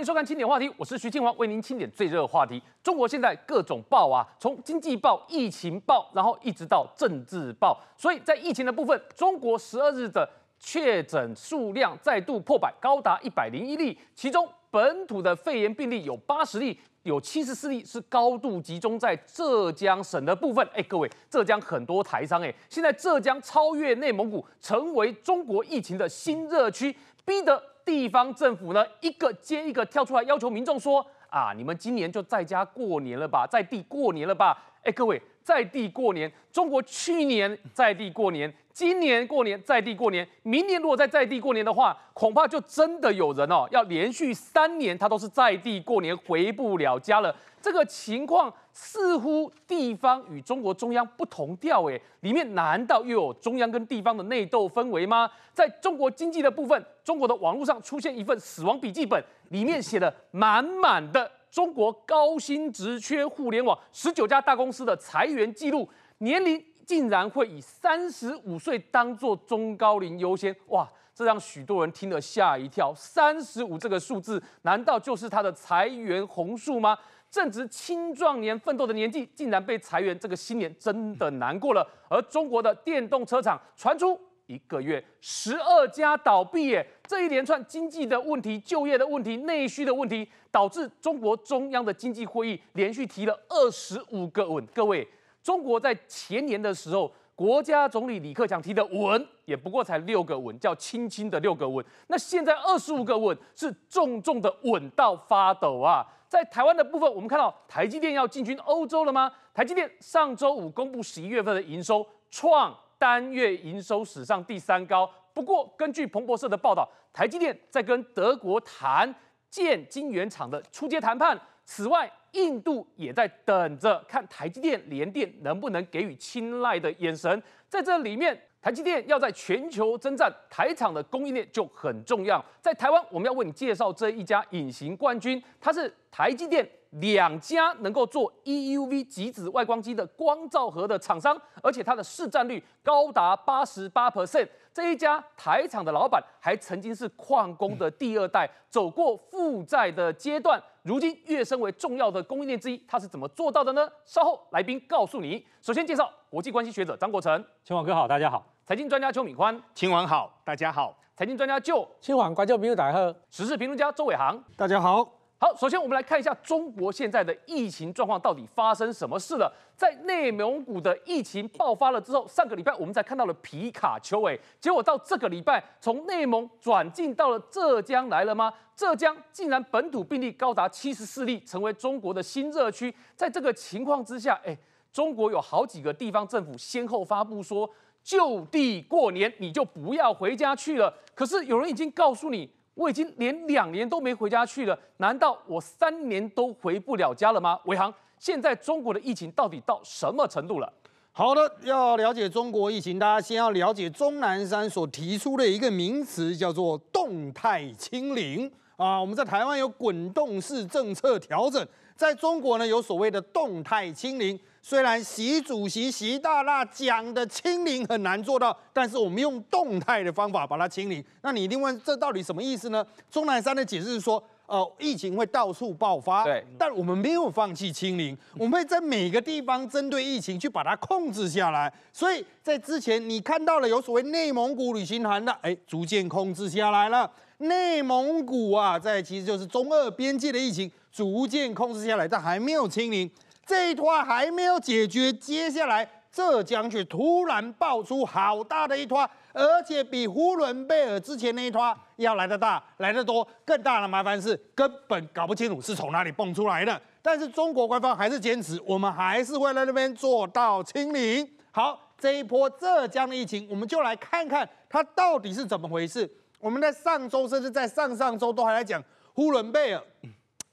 欢迎收看清点话题，我是徐庆华，为您清点最热话题。中国现在各种报啊，从经济报、疫情报，然后一直到政治报。所以在疫情的部分，中国十二日的确诊数量再度破百，高达一百零一例，其中本土的肺炎病例有八十例，有七十四例是高度集中在浙江省的部分。哎，各位，浙江很多台商，哎，现在浙江超越内蒙古，成为中国疫情的新热区，逼得。地方政府呢，一个接一个跳出来要求民众说：“啊，你们今年就在家过年了吧，在地过年了吧？”哎，各位，在地过年。中国去年在地过年，今年过年在地过年，明年如果再在地过年的话，恐怕就真的有人哦，要连续三年他都是在地过年，回不了家了。这个情况。似乎地方与中国中央不同调，诶，里面难道又有中央跟地方的内斗氛围吗？在中国经济的部分，中国的网络上出现一份死亡笔记本，里面写了满满的中国高薪职缺互联网十九家大公司的裁员记录，年龄竟然会以三十五岁当做中高龄优先，哇！这让许多人听了吓一跳，三十五这个数字难道就是他的裁员红数吗？正值青壮年奋斗的年纪，竟然被裁员，这个新年真的难过了。而中国的电动车厂传出一个月十二家倒闭耶，这一连串经济的问题、就业的问题、内需的问题，导致中国中央的经济会议连续提了二十五个问。各位，中国在前年的时候。国家总理李克强提的稳，也不过才六个稳，叫轻轻的六个稳。那现在二十五个稳，是重重的稳到发抖啊！在台湾的部分，我们看到台积电要进军欧洲了吗？台积电上周五公布十一月份的营收，创单月营收史上第三高。不过，根据彭博社的报道，台积电在跟德国谈建晶圆厂的出街谈判。此外，印度也在等着看台积电联电能不能给予青睐的眼神，在这里面，台积电要在全球征战台厂的供应链就很重要。在台湾，我们要为你介绍这一家隐形冠军，它是台积电。两家能够做 E U V 极紫外光机的光照盒的厂商，而且它的市占率高达八十八 percent。这一家台厂的老板，还曾经是矿工的第二代，走过负债的阶段，如今跃升为重要的供应链之一。他是怎么做到的呢？稍后来宾告诉你。首先介绍国际关系学者张国成，清网哥好，大家好。财经专家邱敏宽，秦网好，大家好。财经专家就清网关注朋友大家好。时事评论家周伟航，大家好。好，首先我们来看一下中国现在的疫情状况到底发生什么事了。在内蒙古的疫情爆发了之后，上个礼拜我们才看到了皮卡丘，哎，结果到这个礼拜，从内蒙转进到了浙江来了吗？浙江竟然本土病例高达七十四例，成为中国的新热区。在这个情况之下，哎，中国有好几个地方政府先后发布说，就地过年，你就不要回家去了。可是有人已经告诉你。我已经连两年都没回家去了，难道我三年都回不了家了吗？伟航，现在中国的疫情到底到什么程度了？好的，要了解中国疫情，大家先要了解钟南山所提出的一个名词，叫做动态清零。啊，我们在台湾有滚动式政策调整，在中国呢，有所谓的动态清零。虽然习主席、习大大讲的清零很难做到，但是我们用动态的方法把它清零。那你一定问，这到底什么意思呢？钟南山的解释是说，呃，疫情会到处爆发，对，但我们没有放弃清零，我们会在每个地方针对疫情去把它控制下来。所以在之前，你看到了有所谓内蒙古旅行团的，哎，逐渐控制下来了。内蒙古啊，在其实就是中俄边界的疫情逐渐控制下来，但还没有清零。这一拖还没有解决，接下来浙江却突然爆出好大的一拖，而且比呼伦贝尔之前那一拖要来得大、来得多。更大的麻烦是，根本搞不清楚是从哪里蹦出来的。但是中国官方还是坚持，我们还是会在那边做到清零。好，这一波浙江的疫情，我们就来看看它到底是怎么回事。我们在上周甚至在上上周都还在讲呼伦贝尔。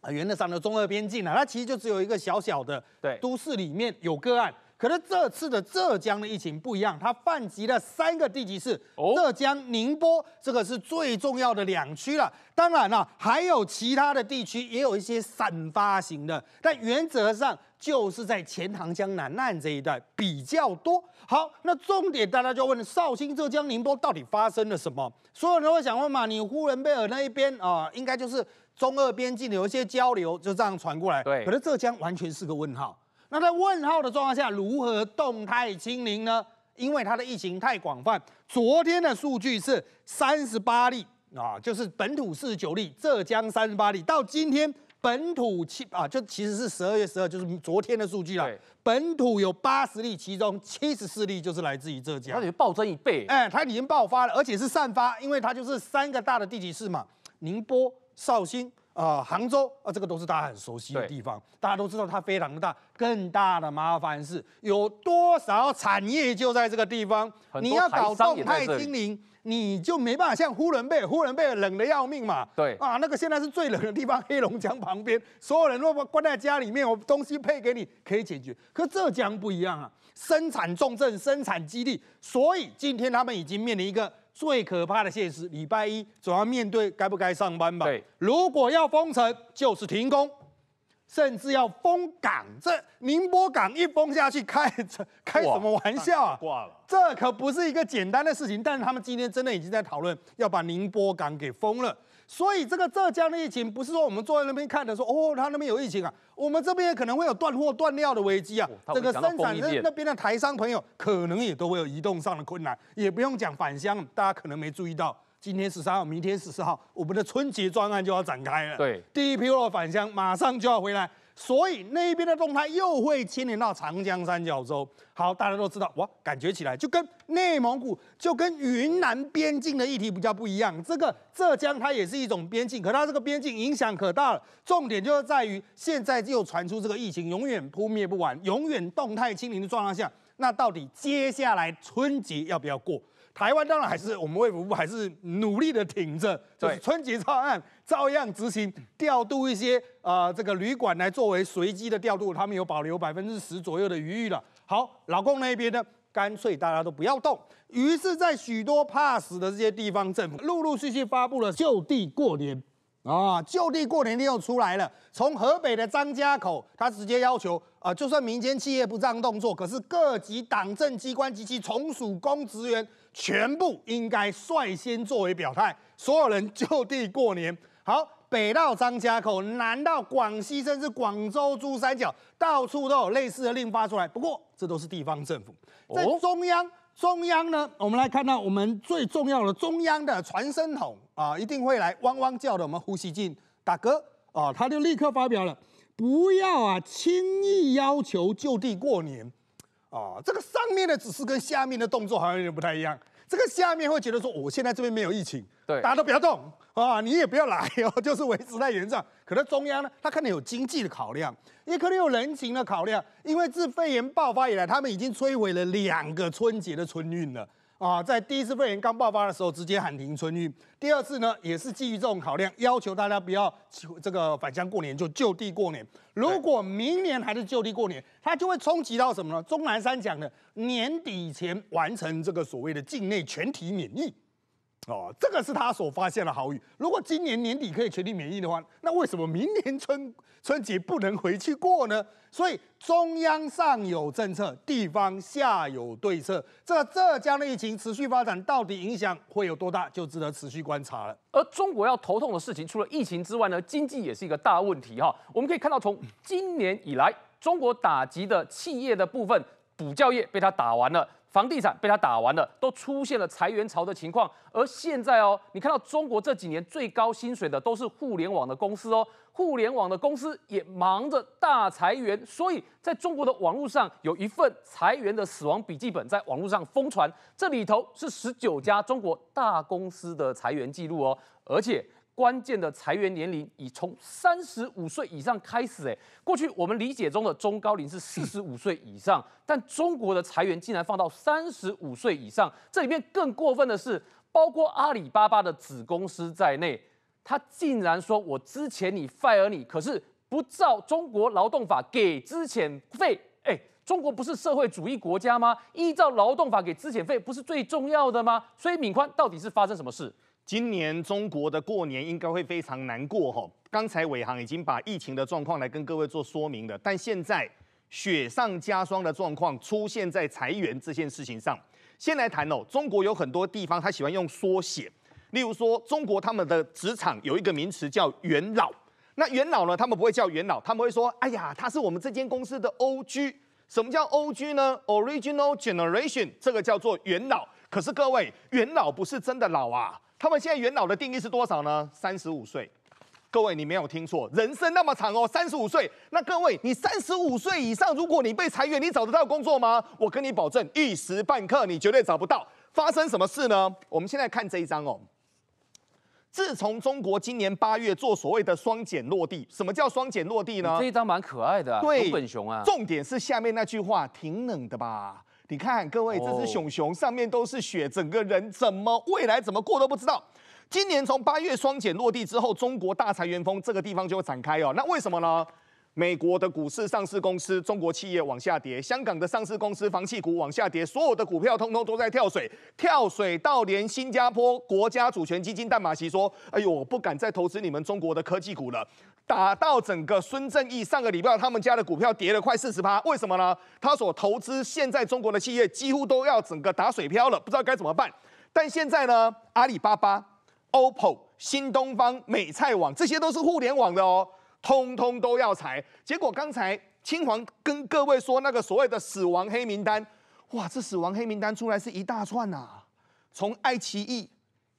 原则上，的中俄边境呢，它其实就只有一个小小的都市里面有个案。可是这次的浙江的疫情不一样，它泛及了三个地级市。浙江宁波这个是最重要的两区了，当然了，还有其他的地区也有一些散发型的，但原则上就是在钱塘江南岸这一带比较多。好，那重点大家就问：绍兴、浙江、宁波到底发生了什么？所有人都会想问嘛，你呼伦贝尔那一边啊，应该就是。中俄边境有一些交流，就这样传过来。对。可是浙江完全是个问号。那在问号的状况下，如何动态清零呢？因为它的疫情太广泛。昨天的数据是三十八例啊，就是本土四十九例，浙江三十八例。到今天本土七啊，就其实是十二月十二，就是昨天的数据了。本土有八十例，其中七十四例就是来自于浙江。而且暴增一倍。哎，它已经爆发了，而且是散发，因为它就是三个大的地级市嘛，宁波。绍兴啊，杭州啊，这个都是大家很熟悉的地方，大家都知道它非常的大。更大的麻烦是有多少产业就在这个地方，你要搞动态经营，你就没办法像呼伦贝尔，呼伦贝尔冷的要命嘛。对啊，那个现在是最冷的地方，黑龙江旁边，所有人如果关在家里面，我东西配给你可以解决。可浙江不一样啊，生产重镇，生产基地，所以今天他们已经面临一个。最可怕的现实，礼拜一总要面对该不该上班吧？如果要封城，就是停工，甚至要封港。这宁波港一封下去，开开什么玩笑啊？挂了，这可不是一个简单的事情。但是他们今天真的已经在讨论要把宁波港给封了。所以这个浙江的疫情，不是说我们坐在那边看的，说哦，他那边有疫情啊，我们这边可能会有断货、断料的危机啊。这个生产那那边的台商朋友，可能也都会有移动上的困难，也不用讲返乡，大家可能没注意到，今天十三号，明天十四号，我们的春节专案就要展开了。对，第一批货返乡，马上就要回来。所以那边的动态又会牵连到长江三角洲。好，大家都知道哇，感觉起来就跟内蒙古、就跟云南边境的议题比较不一样。这个浙江它也是一种边境，可它这个边境影响可大了。重点就是在于现在又传出这个疫情永远扑灭不完、永远动态清零的状况下，那到底接下来春节要不要过？台湾当然还是我们卫福部还是努力的挺着，就是春节操案照样执行调度一些啊这个旅馆来作为随机的调度，他们有保留百分之十左右的余裕了。好，老公那边呢，干脆大家都不要动。于是，在许多怕死的这些地方政府，陆陆续续发布了就地过年。啊，就地过年令又出来了。从河北的张家口，他直接要求，呃，就算民间企业不这样动作，可是各级党政机关及其从属公职员，全部应该率先作为表态，所有人就地过年。好，北到张家口，南到广西，甚至广州珠三角，到处都有类似的令发出来。不过，这都是地方政府，在中央。中央呢，我们来看到我们最重要的中央的传声筒啊，一定会来汪汪叫的。我们呼吸进打嗝啊，他就立刻发表了，不要啊，轻易要求就地过年啊。这个上面的指示跟下面的动作好像有点不太一样。这个下面会觉得说，我现在这边没有疫情，对，大家都不要动啊，你也不要来哦，就是维持在原状。可能中央呢，他可能有经济的考量，也可能有人情的考量，因为自肺炎爆发以来，他们已经摧毁了两个春节的春运了。啊，在第一次肺炎刚爆发的时候，直接喊停春运。第二次呢，也是基于这种考量，要求大家不要这个返乡过年，就就地过年。如果明年还是就地过年，它就会冲击到什么呢？钟南山讲的，年底前完成这个所谓的境内全体免疫。哦，这个是他所发现的好雨。如果今年年底可以全力免疫的话，那为什么明年春春节不能回去过呢？所以中央上有政策，地方下有对策。这浙江的疫情持续发展，到底影响会有多大，就值得持续观察了。而中国要头痛的事情，除了疫情之外呢，经济也是一个大问题哈。我们可以看到，从今年以来，中国打击的企业的部分补教业被他打完了。房地产被他打完了，都出现了裁员潮的情况。而现在哦，你看到中国这几年最高薪水的都是互联网的公司哦，互联网的公司也忙着大裁员，所以在中国的网络上有一份裁员的死亡笔记本在网络上疯传，这里头是十九家中国大公司的裁员记录哦，而且。关键的裁员年龄已从三十五岁以上开始。哎，过去我们理解中的中高龄是四十五岁以上，但中国的裁员竟然放到三十五岁以上。这里面更过分的是，包括阿里巴巴的子公司在内，他竟然说我之前你 fire 你，可是不照中国劳动法给支遣费。哎，中国不是社会主义国家吗？依照劳动法给资遣费不是最重要的吗？所以，敏宽到底是发生什么事？今年中国的过年应该会非常难过哈。刚才伟航已经把疫情的状况来跟各位做说明了，但现在雪上加霜的状况出现在裁员这件事情上。先来谈哦，中国有很多地方他喜欢用缩写，例如说中国他们的职场有一个名词叫元老，那元老呢，他们不会叫元老，他们会说，哎呀，他是我们这间公司的 O G。什么叫 O G 呢？Original Generation，这个叫做元老。可是各位，元老不是真的老啊。他们现在元老的定义是多少呢？三十五岁。各位，你没有听错，人生那么长哦，三十五岁。那各位，你三十五岁以上，如果你被裁员，你找得到工作吗？我跟你保证，一时半刻你绝对找不到。发生什么事呢？我们现在看这一张哦。自从中国今年八月做所谓的双减落地，什么叫双减落地呢？这一张蛮可爱的，对本熊啊。重点是下面那句话，挺冷的吧。你看，各位，这只熊熊，上面都是雪，整个人怎么未来怎么过都不知道。今年从八月双减落地之后，中国大裁员风这个地方就会展开哦。那为什么呢？美国的股市上市公司，中国企业往下跌；香港的上市公司，房企股往下跌，所有的股票通通都在跳水，跳水到连新加坡国家主权基金淡马锡说：“哎呦，我不敢再投资你们中国的科技股了。”打到整个孙正义上个礼拜，他们家的股票跌了快四十八，为什么呢？他所投资现在中国的企业几乎都要整个打水漂了，不知道该怎么办。但现在呢，阿里巴巴、OPPO、新东方、美菜网，这些都是互联网的哦，通通都要裁。结果刚才青黄跟各位说那个所谓的死亡黑名单，哇，这死亡黑名单出来是一大串啊，从爱奇艺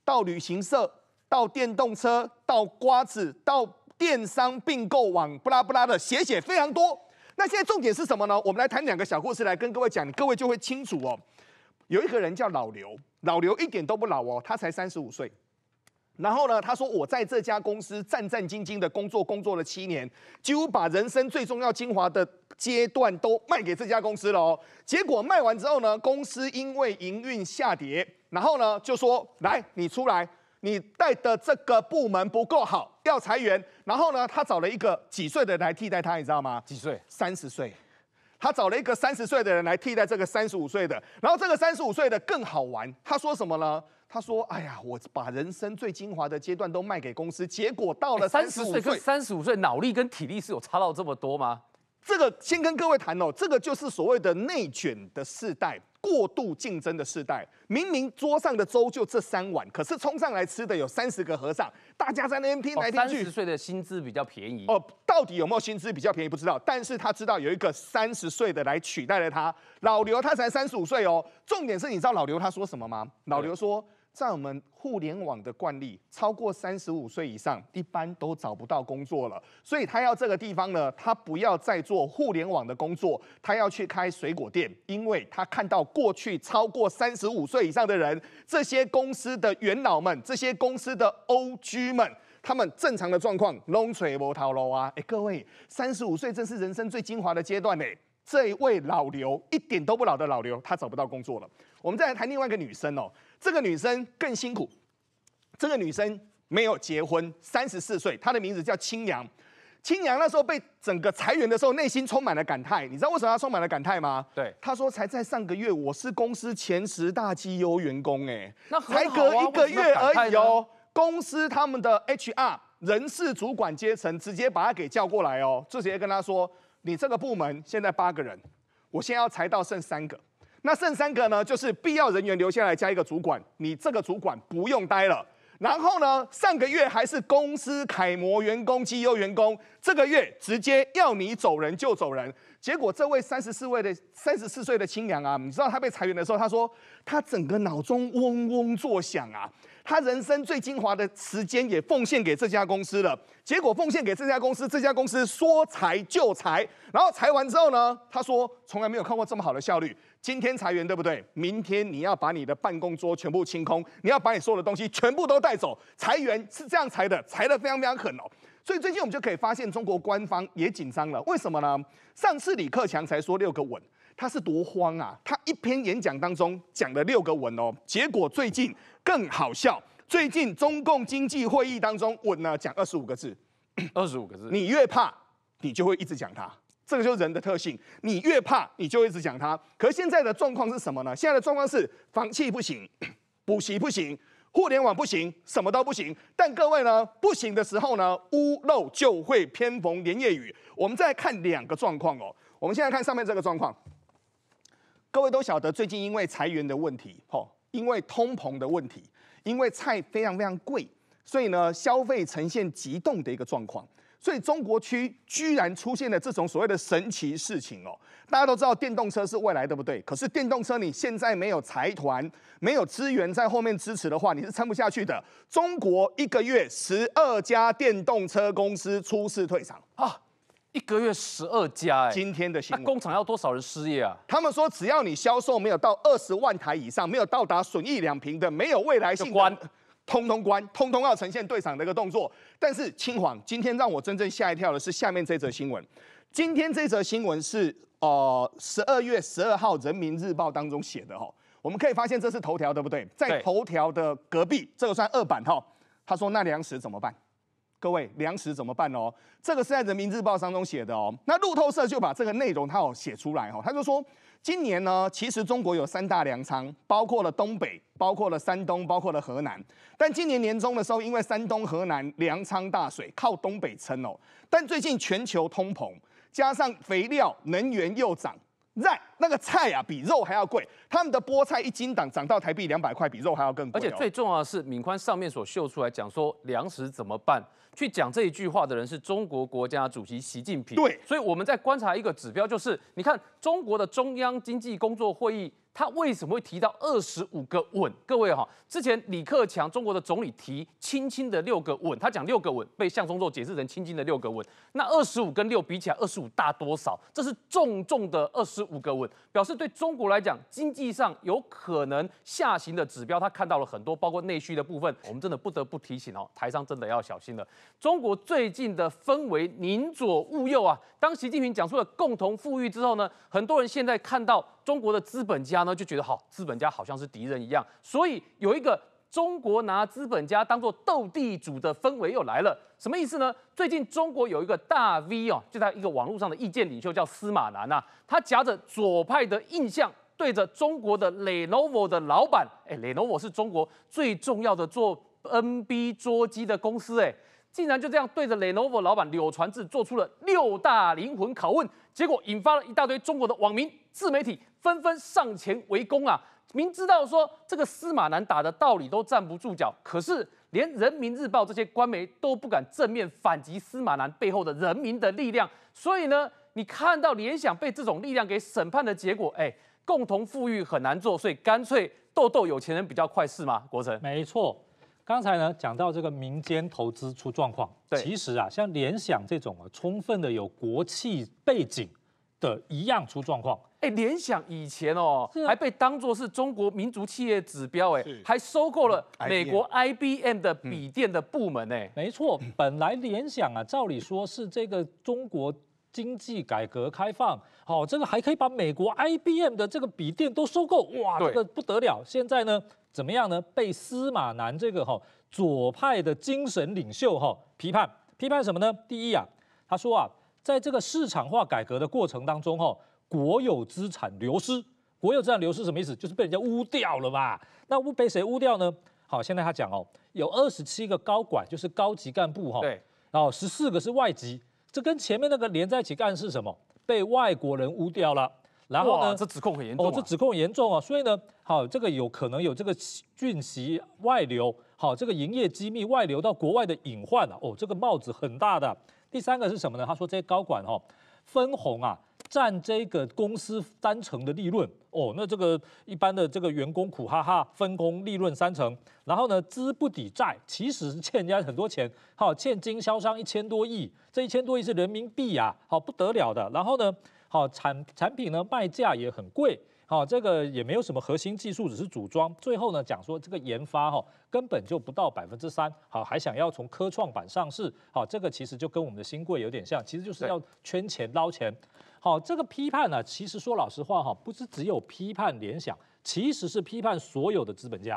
到旅行社到电动车到瓜子到。电商并购网不拉不拉的写写非常多，那现在重点是什么呢？我们来谈两个小故事来跟各位讲，各位就会清楚哦。有一个人叫老刘，老刘一点都不老哦，他才三十五岁。然后呢，他说我在这家公司战战兢兢的工作，工作了七年，几乎把人生最重要精华的阶段都卖给这家公司了哦。结果卖完之后呢，公司因为营运下跌，然后呢就说来你出来，你带的这个部门不够好。要裁员，然后呢？他找了一个几岁的人来替代他，你知道吗？几岁？三十岁。他找了一个三十岁的人来替代这个三十五岁的，然后这个三十五岁的更好玩。他说什么呢？他说：“哎呀，我把人生最精华的阶段都卖给公司，结果到了三十五岁。”三十五岁，脑力跟体力是有差到这么多吗？这个先跟各位谈哦，这个就是所谓的内卷的世代。过度竞争的时代，明明桌上的粥就这三碗，可是冲上来吃的有三十个和尚。大家在那边听来听去，三十岁的薪资比较便宜哦。到底有没有薪资比较便宜不知道，但是他知道有一个三十岁的来取代了他。老刘他才三十五岁哦。重点是你知道老刘他说什么吗？老刘说。在我们互联网的惯例，超过三十五岁以上，一般都找不到工作了。所以他要这个地方呢，他不要再做互联网的工作，他要去开水果店，因为他看到过去超过三十五岁以上的人，这些公司的元老们，这些公司的 O G 们，他们正常的状况龙垂不逃了啊！哎，各位，三十五岁正是人生最精华的阶段呢。这位老刘一点都不老的老刘，他找不到工作了。我们再来谈另外一个女生哦。这个女生更辛苦，这个女生没有结婚，三十四岁，她的名字叫青扬。青扬那时候被整个裁员的时候，内心充满了感叹。你知道为什么她充满了感叹吗？对，她说才在上个月我是公司前十大绩优员工，哎，那才隔一个月而已哦。公司他们的 HR 人事主管阶层直接把她给叫过来哦，就直接跟她说：“你这个部门现在八个人，我现在要裁到剩三个。”那剩三个呢？就是必要人员留下来加一个主管，你这个主管不用待了。然后呢，上个月还是公司楷模员工、绩优员工，这个月直接要你走人就走人。结果这位三十四位的三十四岁的青娘啊，你知道他被裁员的时候，他说他整个脑中嗡嗡作响啊，他人生最精华的时间也奉献给这家公司了。结果奉献给这家公司，这家公司说裁就裁，然后裁完之后呢，他说从来没有看过这么好的效率。今天裁员对不对？明天你要把你的办公桌全部清空，你要把你有的东西全部都带走。裁员是这样裁的，裁的非常非常狠哦。所以最近我们就可以发现，中国官方也紧张了。为什么呢？上次李克强才说六个稳，他是多慌啊！他一篇演讲当中讲了六个稳哦。结果最近更好笑，最近中共经济会议当中稳呢讲二十五个字，二十五个字。你越怕，你就会一直讲它。这个就是人的特性，你越怕，你就一直讲它。可现在的状况是什么呢？现在的状况是，房契不行，补习不行，互联网不行，什么都不行。但各位呢，不行的时候呢，屋漏就会偏逢连夜雨。我们再看两个状况哦。我们现在看上面这个状况，各位都晓得，最近因为裁员的问题，吼，因为通膨的问题，因为菜非常非常贵，所以呢，消费呈现急冻的一个状况。所以中国区居然出现了这种所谓的神奇事情哦！大家都知道电动车是未来，对不对？可是电动车你现在没有财团、没有资源在后面支持的话，你是撑不下去的。中国一个月十二家电动车公司出事退场啊！一个月十二家哎，今天的新闻工厂要多少人失业啊？他们说只要你销售没有到二十万台以上，没有到达损益两平的，没有未来性，关，通通关，通通要呈现退场的一个动作。但是，清黄，今天让我真正吓一跳的是下面这则新闻。今天这则新闻是呃十二月十二号《人民日报》当中写的哈，我们可以发现这是头条，对不对？在头条的隔壁，这个算二版哈。他说：“那粮食怎么办？”各位，粮食怎么办哦？这个是在《人民日报》当中写的哦。那路透社就把这个内容他有写出来哦，他就说。今年呢，其实中国有三大粮仓，包括了东北，包括了山东，包括了河南。但今年年中的时候，因为山东、河南粮仓大水，靠东北撑哦。但最近全球通膨，加上肥料、能源又涨，那那个菜啊比肉还要贵。他们的菠菜一斤涨涨到台币两百块，比肉还要更贵。而且最重要的是，敏宽上面所秀出来讲说粮食怎么办？去讲这一句话的人是中国国家主席习近平。对，所以我们在观察一个指标，就是你看中国的中央经济工作会议。他为什么会提到二十五个吻？各位哈，之前李克强中国的总理提亲亲的六个吻，他讲六个吻被向中寿解释成亲亲的六个吻。那二十五跟六比起来，二十五大多少？这是重重的二十五个吻，表示对中国来讲，经济上有可能下行的指标，他看到了很多，包括内需的部分。我们真的不得不提醒哦，台商真的要小心了。中国最近的氛围宁左勿右啊。当习近平讲出了共同富裕之后呢，很多人现在看到。中国的资本家呢就觉得好，资本家好像是敌人一样，所以有一个中国拿资本家当做斗地主的氛围又来了，什么意思呢？最近中国有一个大 V 哦，就在一个网络上的意见领袖叫司马南啊，他夹着左派的印象，对着中国的 Lenovo 的老板，哎，Lenovo 是中国最重要的做 NB 桌机的公司，哎，竟然就这样对着 Lenovo 老板柳传志做出了六大灵魂拷问，结果引发了一大堆中国的网民自媒体。纷纷上前围攻啊！明知道说这个司马南打的道理都站不住脚，可是连人民日报这些官媒都不敢正面反击司马南背后的人民的力量。所以呢，你看到联想被这种力量给审判的结果，哎，共同富裕很难做，所以干脆逗逗有钱人比较快，是吗？国成，没错。刚才呢讲到这个民间投资出状况，对，其实啊，像联想这种啊，充分的有国企背景的，一样出状况。哎，联想以前哦，还被当作是中国民族企业指标，哎，还收购了美国 IBM 的笔电的部门，哎，没错。本来联想啊，照理说是这个中国经济改革开放，好，这个还可以把美国 IBM 的这个笔电都收购，哇，这个不得了。现在呢，怎么样呢？被司马南这个哈左派的精神领袖哈批判，批判什么呢？第一啊，他说啊，在这个市场化改革的过程当中，哈。国有资产流失，国有资产流失什么意思？就是被人家污掉了嘛。那污被谁污掉呢？好，现在他讲哦，有二十七个高管，就是高级干部哈，对，然后十四个是外籍，这跟前面那个连在一起干是什么？被外国人污掉了。然后呢？这指控很严重哦，这指控严重啊，所以呢，好，这个有可能有这个讯息外流，好，这个营业机密外流到国外的隐患了。哦，这个帽子很大的。第三个是什么呢？他说这些高管哈，分红啊。占这个公司三成的利润哦，那这个一般的这个员工苦哈哈，分工利润三成，然后呢，资不抵债，其实是欠人家很多钱，好欠经销商一千多亿，这一千多亿是人民币呀，好不得了的，然后呢，好产产品呢卖价也很贵。好，这个也没有什么核心技术，只是组装。最后呢，讲说这个研发哈，根本就不到百分之三。好，还想要从科创板上市。好，这个其实就跟我们的新贵有点像，其实就是要圈钱捞钱。好，这个批判呢，其实说老实话哈，不是只有批判联想，其实是批判所有的资本家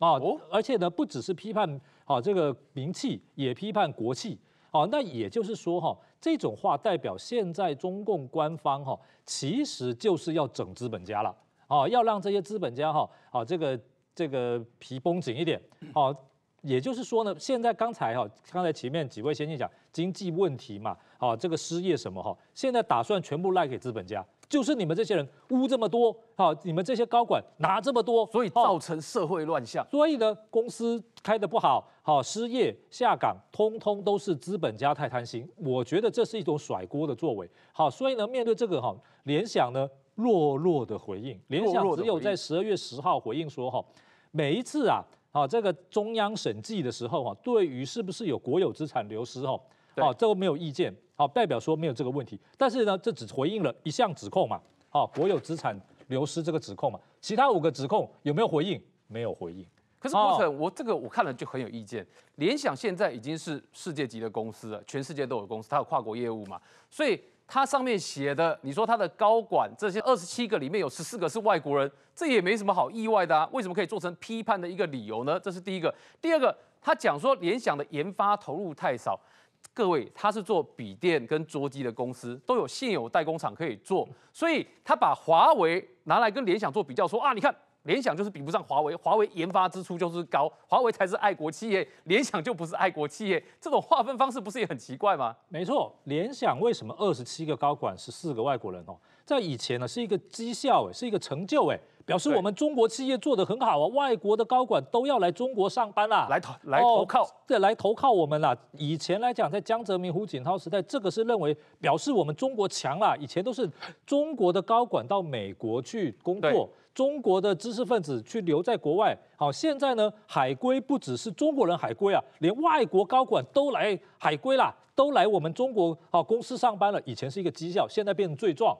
啊。哦。而且呢，不只是批判啊这个名气，也批判国企。哦，那也就是说哈。这种话代表现在中共官方哈，其实就是要整资本家了啊，要让这些资本家哈啊这个这个皮绷紧一点啊，也就是说呢，现在刚才哈刚才前面几位先生讲经济问题嘛啊这个失业什么哈，现在打算全部赖给资本家。就是你们这些人污这么多好，你们这些高管拿这么多，所以造成社会乱象。所以呢，公司开的不好，好失业下岗，通通都是资本家太贪心。我觉得这是一种甩锅的作为。好，所以呢，面对这个哈，联想呢，弱弱的回应，联想只有在十二月十号回应说哈，每一次啊，好这个中央审计的时候啊，对于是不是有国有资产流失哈，啊，这个没有意见。好，代表说没有这个问题，但是呢，这只回应了一项指控嘛，好，国有资产流失这个指控嘛，其他五个指控有没有回应？没有回应。可是郭总，我这个我看了就很有意见。联想现在已经是世界级的公司了，全世界都有公司，它有跨国业务嘛，所以它上面写的，你说它的高管这些二十七个里面有十四个是外国人，这也没什么好意外的啊。为什么可以做成批判的一个理由呢？这是第一个。第二个，他讲说联想的研发投入太少。各位，他是做笔电跟桌机的公司，都有现有代工厂可以做，所以他把华为拿来跟联想做比较，说啊，你看联想就是比不上华为，华为研发支出就是高，华为才是爱国企业，联想就不是爱国企业，这种划分方式不是也很奇怪吗？没错，联想为什么二十七个高管十四个外国人哦，在以前呢是一个绩效哎，是一个成就哎。表示我们中国企业做得很好啊，外国的高管都要来中国上班啦，来投来投靠，对，来投靠我们啦。以前来讲，在江泽民、胡锦涛时代，这个是认为表示我们中国强啊。以前都是中国的高管到美国去工作，中国的知识分子去留在国外。好，现在呢，海归不只是中国人海归啊，连外国高管都来海归啦，都来我们中国好公司上班了。以前是一个绩效，现在变成罪状。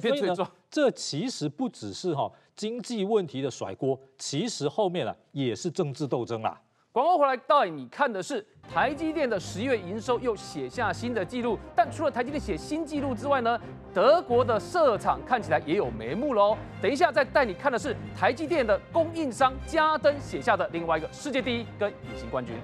所以呢，这其实不只是哈经济问题的甩锅，其实后面呢也是政治斗争啦。广告回来，带你看的是台积电的十月营收又写下新的记录，但除了台积电写新记录之外呢，德国的设厂看起来也有眉目了哦。等一下再带你看的是台积电的供应商嘉登写下的另外一个世界第一跟隐形冠军。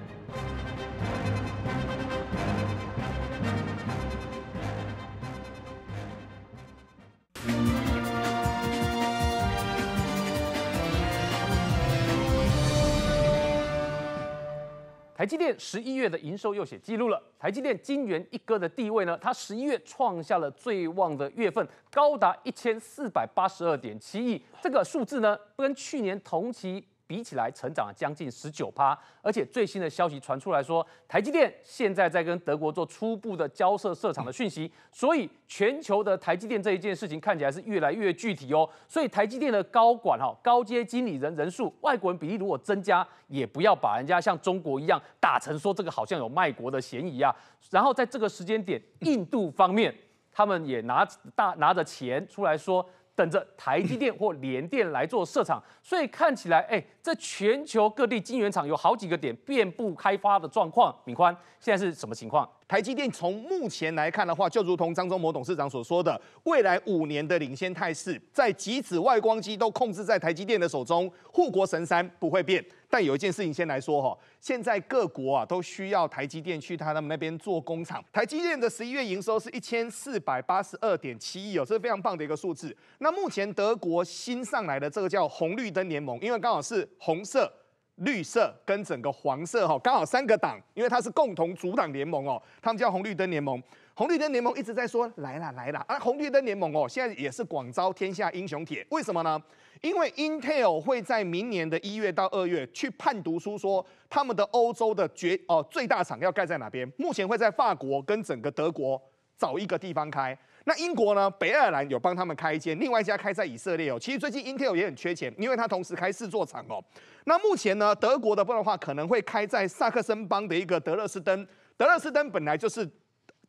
台积电十一月的营收又写记录了，台积电金元一哥的地位呢？它十一月创下了最旺的月份，高达一千四百八十二点七亿，这个数字呢，跟去年同期。比起来，成长了将近十九趴，而且最新的消息传出来说，台积电现在在跟德国做初步的交涉设厂的讯息，所以全球的台积电这一件事情看起来是越来越具体哦。所以台积电的高管哈，高阶经理人人数，外国人比例如果增加，也不要把人家像中国一样打成说这个好像有卖国的嫌疑啊。然后在这个时间点，印度方面他们也拿大拿着钱出来说。等着台积电或联电来做设厂，所以看起来，哎，这全球各地晶圆厂有好几个点遍布开发的状况。敏宽，现在是什么情况？台积电从目前来看的话，就如同张忠谋董事长所说的，未来五年的领先态势，在极紫外光机都控制在台积电的手中，护国神山不会变。但有一件事情先来说哈，现在各国啊都需要台积电去他们那边做工厂。台积电的十一月营收是一千四百八十二点七亿哦，这是非常棒的一个数字。那目前德国新上来的这个叫红绿灯联盟，因为刚好是红色、绿色跟整个黄色哈，刚好三个党，因为它是共同阻党联盟哦，他们叫红绿灯联盟。红绿灯联盟一直在说来了来了啊！红绿灯联盟哦，现在也是广招天下英雄帖。为什么呢？因为 Intel 会在明年的一月到二月去判读书，说他们的欧洲的绝哦最大厂要盖在哪边。目前会在法国跟整个德国找一个地方开。那英国呢？北爱尔兰有帮他们开一间，另外一家开在以色列哦。其实最近 Intel 也很缺钱，因为它同时开四座厂哦。那目前呢，德国的不然话可能会开在萨克森邦的一个德勒斯登。德勒斯登本来就是。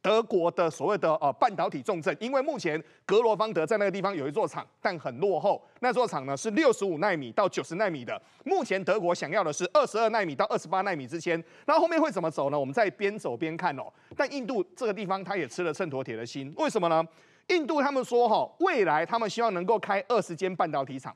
德国的所谓的呃半导体重镇，因为目前格罗方德在那个地方有一座厂，但很落后。那座厂呢是六十五纳米到九十纳米的，目前德国想要的是二十二纳米到二十八纳米之间。那后面会怎么走呢？我们在边走边看哦。但印度这个地方，他也吃了秤砣铁了心，为什么呢？印度他们说哈，未来他们希望能够开二十间半导体厂，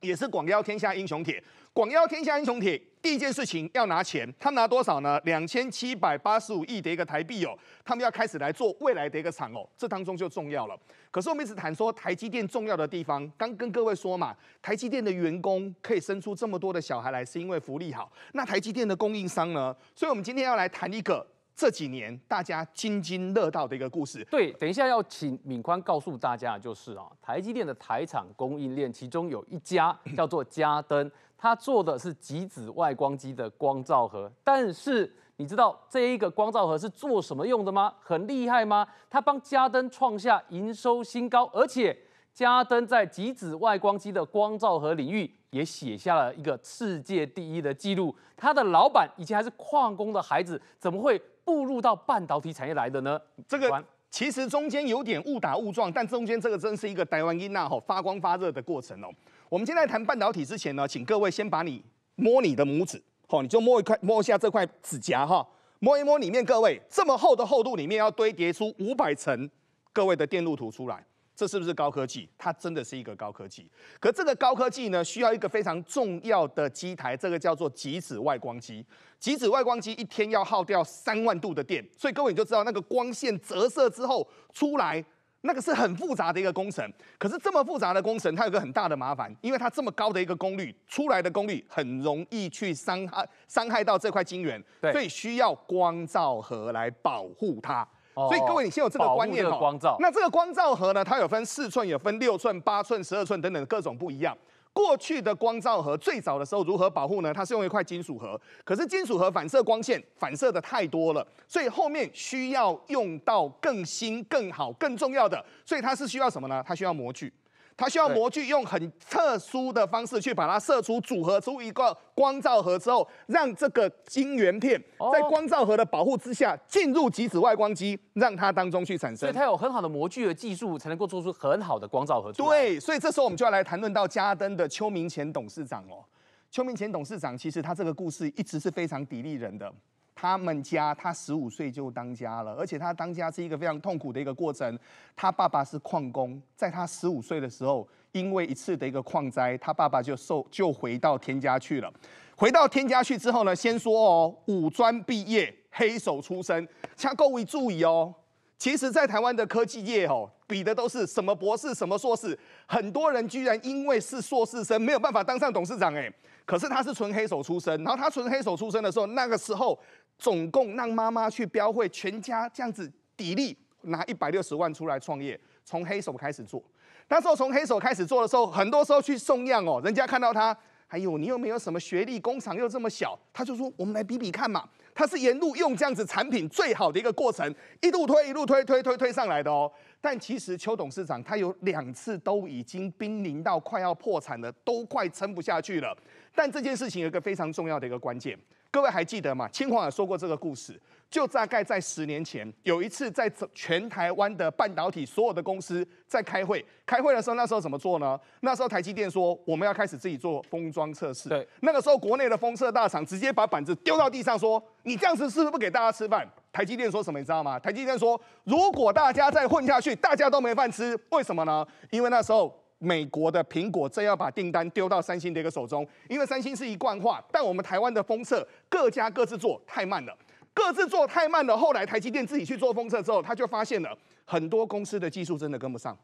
也是广邀天下英雄铁，广邀天下英雄铁。第一件事情要拿钱，他拿多少呢？两千七百八十五亿的一个台币哦，他们要开始来做未来的一个厂哦，这当中就重要了。可是我们一直谈说台积电重要的地方，刚跟各位说嘛，台积电的员工可以生出这么多的小孩来，是因为福利好。那台积电的供应商呢？所以我们今天要来谈一个这几年大家津津乐道的一个故事。对，等一下要请敏宽告诉大家，就是啊，台积电的台厂供应链其中有一家叫做嘉登。他做的是极紫外光机的光照盒，但是你知道这一个光照盒是做什么用的吗？很厉害吗？他帮加登创下营收新高，而且加登在极紫外光机的光照盒领域也写下了一个世界第一的记录。他的老板以前还是矿工的孩子，怎么会步入到半导体产业来的呢？这个其实中间有点误打误撞，但中间这个真是一个台湾一娜吼发光发热的过程哦。我们天在谈半导体之前呢，请各位先把你摸你的拇指，好，你就摸一块摸一下这块指甲哈，摸一摸里面，各位这么厚的厚度里面要堆叠出五百层各位的电路图出来，这是不是高科技？它真的是一个高科技。可这个高科技呢，需要一个非常重要的机台，这个叫做极紫外光机。极紫外光机一天要耗掉三万度的电，所以各位你就知道那个光线折射之后出来。那个是很复杂的一个工程，可是这么复杂的工程，它有个很大的麻烦，因为它这么高的一个功率出来的功率很容易去伤害伤害到这块晶圆，所以需要光照盒来保护它。所以各位，你先有这个观念光照。那这个光照盒呢，它有分四寸，有分六寸、八寸、十二寸等等各种不一样。过去的光照盒，最早的时候如何保护呢？它是用一块金属盒，可是金属盒反射光线反射的太多了，所以后面需要用到更新、更好、更重要的，所以它是需要什么呢？它需要模具。它需要模具用很特殊的方式去把它射出，组合出一个光照盒之后，让这个晶圆片在光照盒的保护之下进入极紫外光机，让它当中去产生。所以它有很好的模具和技术，才能够做出很好的光照盒。对，所以这时候我们就要来谈论到嘉登的邱明前董事长哦。邱明前董事长其实他这个故事一直是非常砥砺人的。他们家，他十五岁就当家了，而且他当家是一个非常痛苦的一个过程。他爸爸是矿工，在他十五岁的时候，因为一次的一个矿灾，他爸爸就受就回到天家去了。回到天家去之后呢，先说哦，五专毕业，黑手出身。请各位注意哦，其实，在台湾的科技业哦，比的都是什么博士、什么硕士，很多人居然因为是硕士生没有办法当上董事长。哎，可是他是纯黑手出身，然后他纯黑手出身的时候，那个时候。总共让妈妈去标会，全家这样子砥砺拿一百六十万出来创业，从黑手开始做。那时候从黑手开始做的时候，很多时候去送样哦，人家看到他，哎呦，你又没有什么学历，工厂又这么小，他就说我们来比比看嘛。他是沿路用这样子产品最好的一个过程，一路推一路推推推推上来的哦。但其实邱董事长他有两次都已经濒临到快要破产了，都快撑不下去了。但这件事情有一个非常重要的一个关键。各位还记得吗？清华也说过这个故事，就大概在十年前，有一次在全台湾的半导体所有的公司在开会，开会的时候，那时候怎么做呢？那时候台积电说我们要开始自己做封装测试。对，那个时候国内的封测大厂直接把板子丢到地上，说你这样子是不是不给大家吃饭？台积电说什么你知道吗？台积电说如果大家再混下去，大家都没饭吃。为什么呢？因为那时候。美国的苹果正要把订单丢到三星的一个手中，因为三星是一贯化，但我们台湾的封测各家各自做，太慢了，各自做太慢了。后来台积电自己去做封测之后，他就发现了很多公司的技术真的跟不上。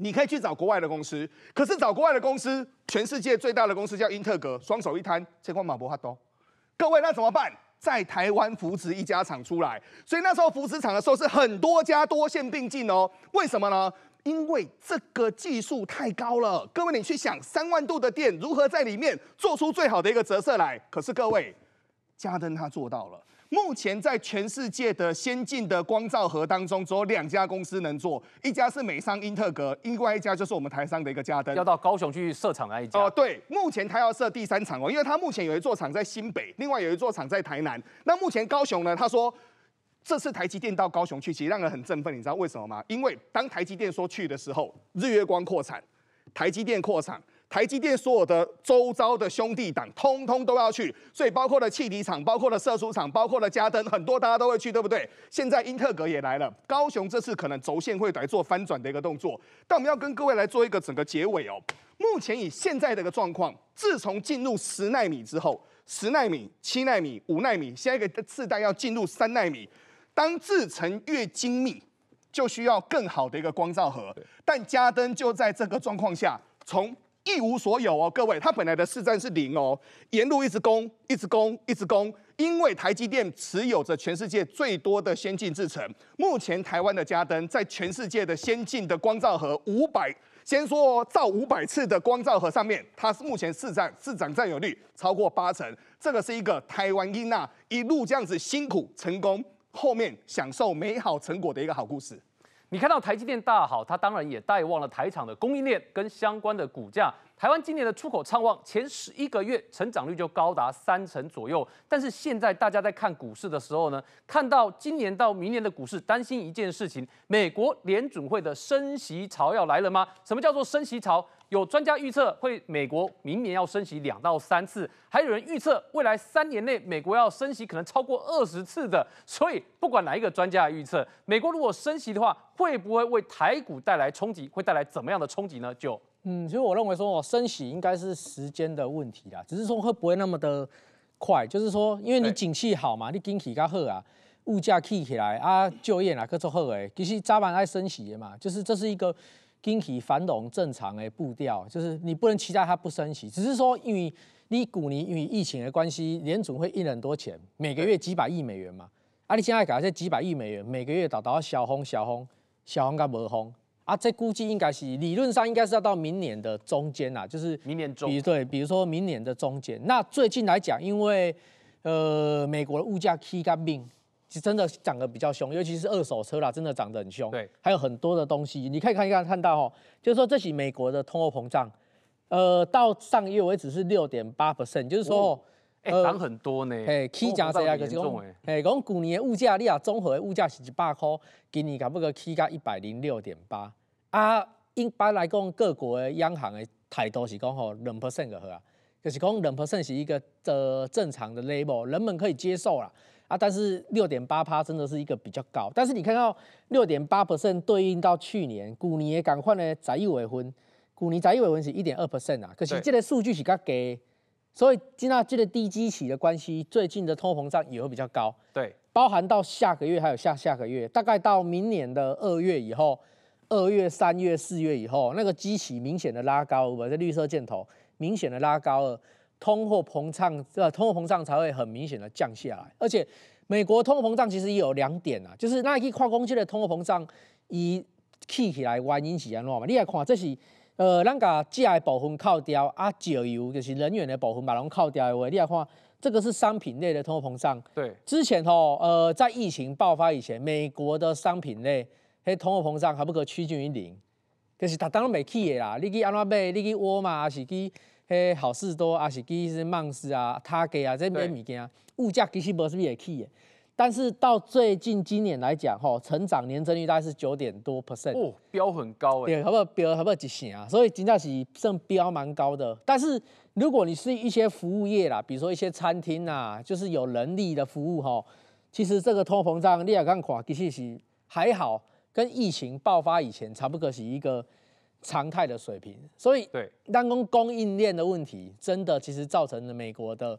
你可以去找国外的公司，可是找国外的公司，全世界最大的公司叫英特格，双手一摊，这款马不哈多。各位那怎么办？在台湾扶植一家厂出来，所以那时候扶植厂的时候是很多家多线并进哦。为什么呢？因为这个技术太高了，各位，你去想三万度的电如何在里面做出最好的一个折射来。可是各位，家登他做到了。目前在全世界的先进的光照盒当中，只有两家公司能做，一家是美商英特格，另外一家就是我们台商的一个家登，要到高雄去设厂那一家。哦，对，目前他要设第三厂哦，因为他目前有一座厂在新北，另外有一座厂在台南。那目前高雄呢？他说。这次台积电到高雄去，其实让人很振奋，你知道为什么吗？因为当台积电说去的时候，日月光扩产，台积电扩产，台积电所有的周遭的兄弟党通通都要去，所以包括了汽体厂，包括了射出厂，包括了嘉登，很多大家都会去，对不对？现在英特格也来了，高雄这次可能轴线会来做翻转的一个动作。但我们要跟各位来做一个整个结尾哦。目前以现在的一个状况，自从进入十纳米之后，十纳米、七纳米、五纳米，下一个次代要进入三纳米。当制程越精密，就需要更好的一个光照盒。但家登就在这个状况下，从一无所有哦，各位，它本来的市占是零哦，沿路一直攻，一直攻，一直攻，因为台积电持有着全世界最多的先进制程。目前台湾的家登在全世界的先进的光照盒五百，先说造五百次的光照盒上面，它目前市占市场占有率超过八成。这个是一个台湾英娜一路这样子辛苦成功。后面享受美好成果的一个好故事。你看到台积电大好，它当然也带旺了台厂的供应链跟相关的股价。台湾今年的出口畅旺，前十一个月成长率就高达三成左右。但是现在大家在看股市的时候呢，看到今年到明年的股市，担心一件事情：美国联准会的升息潮要来了吗？什么叫做升息潮？有专家预测会美国明年要升息两到三次，还有人预测未来三年内美国要升息可能超过二十次的。所以不管哪一个专家预测，美国如果升息的话，会不会为台股带来冲击？会带来怎么样的冲击呢？就。嗯，所以我认为说哦，升息应该是时间的问题啦，只是说会不会那么的快，就是说，因为你景气好嘛，你经济加好啊，物价起起来啊，就业啊各种好诶，其实早晚爱升息的嘛，就是这是一个经济繁荣正常的步调，就是你不能期待它不升息，只是说，因为你股年因为疫情的关系，联总会印很多钱，每个月几百亿美元嘛，啊，你现在搞这几百亿美元，每个月打打到小红小红小红跟无红。啊，这估计应该是理论上应该是要到明年的中间啦，就是明年中，对，比如说明年的中间。那最近来讲，因为呃，美国的物价 q 命是真的涨得比较凶，尤其是二手车啦，真的涨得很凶。对，还有很多的东西，你可以看一看，看到哦，就是说这起美国的通货膨胀，呃，到上月为止是六点八 percent，就是说，哦涨很多呢。哎 k g 这加个重哎，讲去年物价你啊综合的物价是一百块，今年差不多 K 加一百零六点八。啊，一般来讲，各国的央行的态度是讲吼，两 percent 就好啊。就是讲两 percent 是一个呃正常的 level，人们可以接受啦。啊，但是六点八趴真的是一个比较高。但是你看到六点八 percent 对应到去年，古年也赶快呢，涨一百分。古年涨一百分是一点二 percent 啊。可是这个数据是较低，所以今那这个低基期的关系，最近的通膨胀也会比较高。对，包含到下个月还有下下个月，大概到明年的二月以后。二月、三月、四月以后，那个机器明显的拉高，我在绿色箭头明显的拉高了。通货膨胀，呃，通货膨胀才会很明显的降下来。而且，美国通货膨胀其实也有两点啊，就是那一批跨空界的通货膨胀，以 g 起来原因是安怎嘛。你来看，这是呃，咱个价的部分靠掉，啊，石油就是能源的保分嘛，拢靠掉的。你来看，这个是商品类的通货膨胀。对，之前吼，呃，在疫情爆发以前，美国的商品类。嘿，通货膨胀还不可趋近于零？可是逐当然没起的啦。你去安怎伯，你去沃尔玛，还是去好事多，还是去一些曼斯啊、他给啊这些物件，物价其实不是起的。但是到最近今年来讲，吼，成长年增率大概是九点多 percent 哦，标很高哎，对，可不可标可不可一成啊？所以真价是算标蛮高的。但是如果你是一些服务业啦，比如说一些餐厅啦，就是有能力的服务，吼，其实这个通膨胀你也看看，其实是还好。跟疫情爆发以前差不可是一个常态的水平，所以对，当工供应链的问题真的其实造成了美国的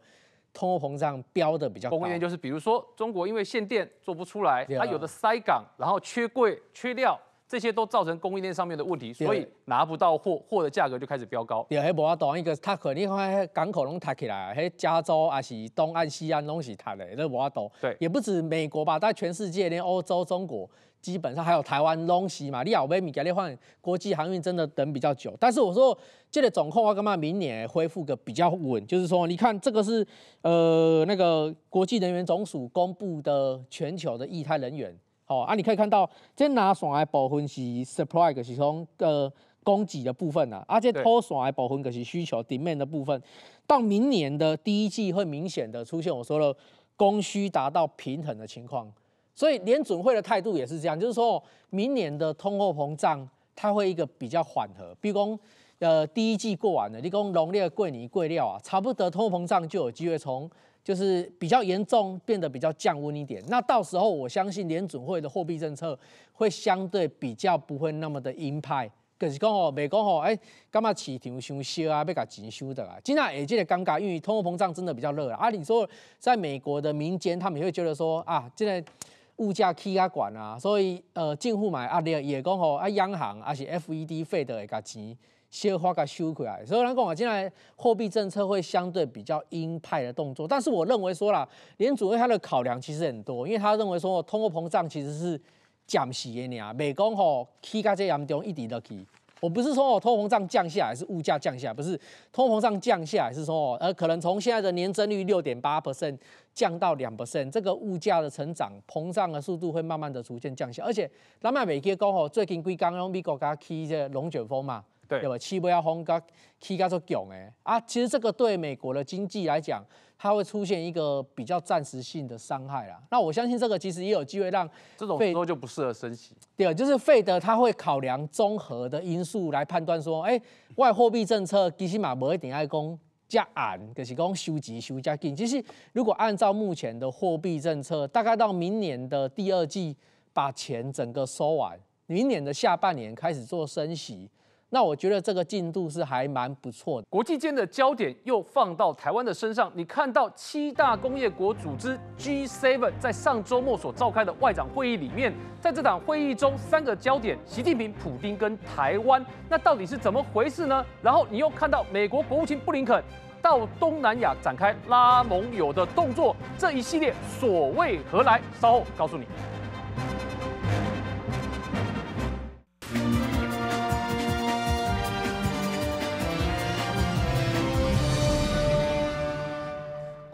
通货膨胀标的比较高。供应链就是比如说中国因为限电做不出来，它有的塞港，然后缺柜、缺料，这些都造成供应链上面的问题，所以拿不到货，货的价格就开始飙高。也还无阿懂一个，他可能你看港口拢抬起来，还加州还是东岸、西岸拢是抬的，那无阿懂。对，也不止美国吧，在全世界，连欧洲、中国。基本上还有台湾东西嘛，你要买米给你换国际航运真的等比较久，但是我说这个总控我干嘛明年恢复个比较稳，就是说你看这个是呃那个国际人员总署公布的全球的异态人员，好啊，你可以看到这拿爽来包分是 supply 的是从呃供给的部分啊，而且拖爽来包分的是需求 demand 的部分，到明年的第一季会明显的出现我说了供需达到平衡的情况。所以联准会的态度也是这样，就是说明年的通货膨胀它会一个比较缓和。比如说呃，第一季过完了，你讲农历的贵泥贵料啊，差不多通货膨胀就有机会从就是比较严重变得比较降温一点。那到时候我相信联准会的货币政策会相对比较不会那么的鹰派。可是讲哦，美国哦，哎，干嘛市场上烧啊，要甲钱收的啦？今在也有个尴尬，因为通货膨胀真的比较热啊。你说在美国的民间，他们也会觉得说啊，现个物价起价管啊，所以呃，政府买压力也讲吼，啊，央行啊是 F E D 费的会加钱先花个收回来。所以咱讲啊，现在货币政策会相对比较鹰派的动作。但是我认为说啦，联储会他的考量其实很多，因为他认为说通货膨胀其实是暂息的呢，未讲吼起价这眼中一直落去。我不是说哦通膨胀降下，来是物价降下，不是通膨胀降下，是说呃可能从现在的年增率六点八 percent。降到两百分，这个物价的成长膨胀的速度会慢慢的逐渐降下，而且咱们媒体讲吼，最近几刚刚美国给它起一龙卷风嘛，对，有没？起不要风刚起，加说强哎，啊，其实这个对美国的经济来讲，它会出现一个比较暂时性的伤害啦。那我相信这个其实也有机会让这种时候就不适合升息，对，就是费德他会考量综合的因素来判断说，哎，外货币政策其实嘛，不一点爱讲。加按，就是讲修息修加紧。其实如果按照目前的货币政策，大概到明年的第二季把钱整个收完，明年的下半年开始做升息。那我觉得这个进度是还蛮不错的。国际间的焦点又放到台湾的身上，你看到七大工业国组织 G Seven 在上周末所召开的外长会议里面，在这场会议中三个焦点：习近平、普京跟台湾。那到底是怎么回事呢？然后你又看到美国国务卿布林肯到东南亚展开拉盟友的动作，这一系列所谓何来？稍后告诉你。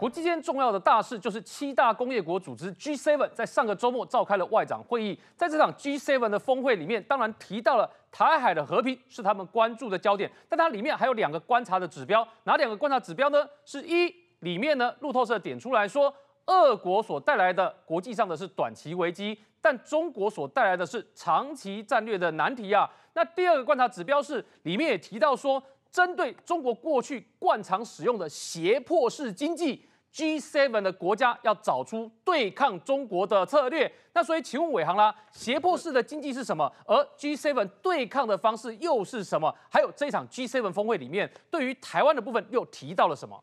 国际间重要的大事就是七大工业国组织 G7 在上个周末召开了外长会议。在这场 G7 的峰会里面，当然提到了台海的和平是他们关注的焦点。但它里面还有两个观察的指标，哪两个观察指标呢？是一里面呢，路透社点出来说，俄国所带来的国际上的是短期危机，但中国所带来的是长期战略的难题啊。那第二个观察指标是里面也提到说，针对中国过去惯常使用的胁迫式经济。G7 的国家要找出对抗中国的策略，那所以请问伟航啦，胁迫式的经济是什么？而 G7 对抗的方式又是什么？还有这场 G7 峰会里面，对于台湾的部分又提到了什么？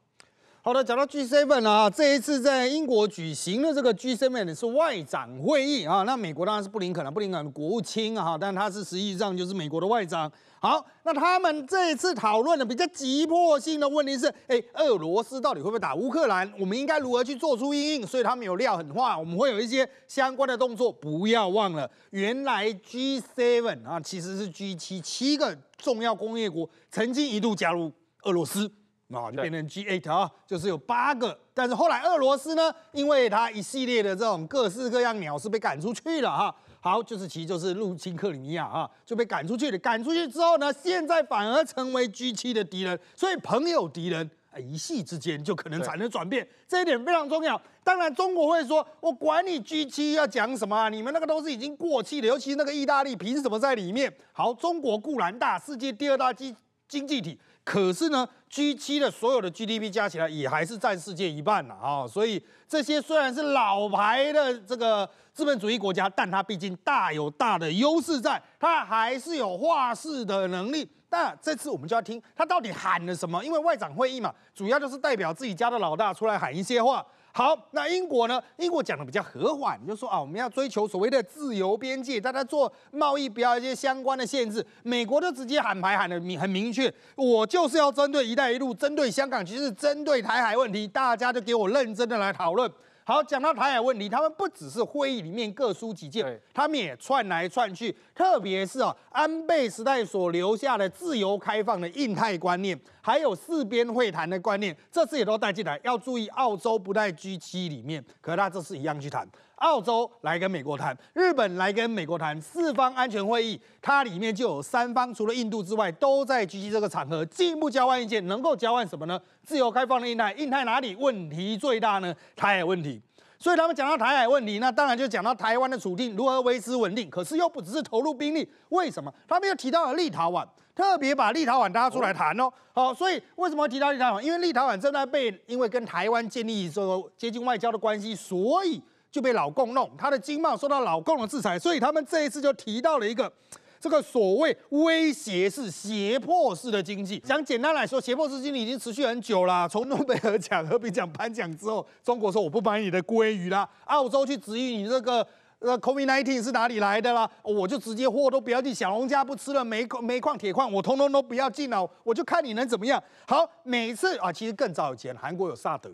好的，讲到 G7 啊，这一次在英国举行的这个 G7 是外长会议啊。那美国当然是布林肯了，布林肯国务卿啊，哈，但他是实际上就是美国的外长。好，那他们这次讨论的比较急迫性的问题是，哎，俄罗斯到底会不会打乌克兰？我们应该如何去做出应应？所以他们有料很话，我们会有一些相关的动作。不要忘了，原来 G7 啊，其实是 G7 七个重要工业国曾经一度加入俄罗斯。啊，就变成 G 8啊，就是有八个。但是后来俄罗斯呢，因为它一系列的这种各式各样鸟是被赶出去了哈。好，就是其实就是入侵克里米亚啊，就被赶出去了。赶出去之后呢，现在反而成为 G 七的敌人，所以朋友敌人啊，一系之间就可能产生转变，这一点非常重要。当然，中国会说，我管你 G 七要讲什么啊，你们那个都是已经过气的，尤其那个意大利凭什么在里面？好，中国固然大，世界第二大经经济体。可是呢，G7 的所有的 GDP 加起来也还是占世界一半呐啊！所以这些虽然是老牌的这个资本主义国家，但它毕竟大有大的优势在，它还是有话事的能力。那这次我们就要听它到底喊了什么，因为外长会议嘛，主要就是代表自己家的老大出来喊一些话。好，那英国呢？英国讲的比较和缓，就说啊，我们要追求所谓的自由边界，大家做贸易不要一些相关的限制。美国就直接喊牌喊的明很明确，我就是要针对“一带一路”、针对香港局是针对台海问题，大家就给我认真的来讨论。好，讲到台海问题，他们不只是会议里面各抒己见，他们也串来串去，特别是啊，安倍时代所留下的自由开放的印太观念，还有四边会谈的观念，这次也都带进来，要注意澳洲不在 G 七里面，可是他这次一样去谈。澳洲来跟美国谈，日本来跟美国谈，四方安全会议，它里面就有三方，除了印度之外，都在聚集这个场合，进一步交换意见，能够交换什么呢？自由开放的印太，印太哪里问题最大呢？台海问题。所以他们讲到台海问题，那当然就讲到台湾的处境如何维持稳定，可是又不只是投入兵力，为什么？他们又提到了立陶宛，特别把立陶宛拉出来谈哦。好，所以为什么提到立陶宛？因为立陶宛正在被，因为跟台湾建立这个接近外交的关系，所以。就被老共弄，他的经贸受到老共的制裁，所以他们这一次就提到了一个，这个所谓威胁式、胁迫式的经济。讲简单来说，胁迫式经济已经持续很久了。从诺贝尔奖、和平奖颁奖之后，中国说我不买你的鲑鱼啦，澳洲去质疑你这个呃 COVID nineteen 是哪里来的啦，我就直接货都不要进，小龙虾不吃了，煤矿、煤矿、铁矿我通通都不要进了，我就看你能怎么样。好，每次啊，其实更早以前，韩国有萨德。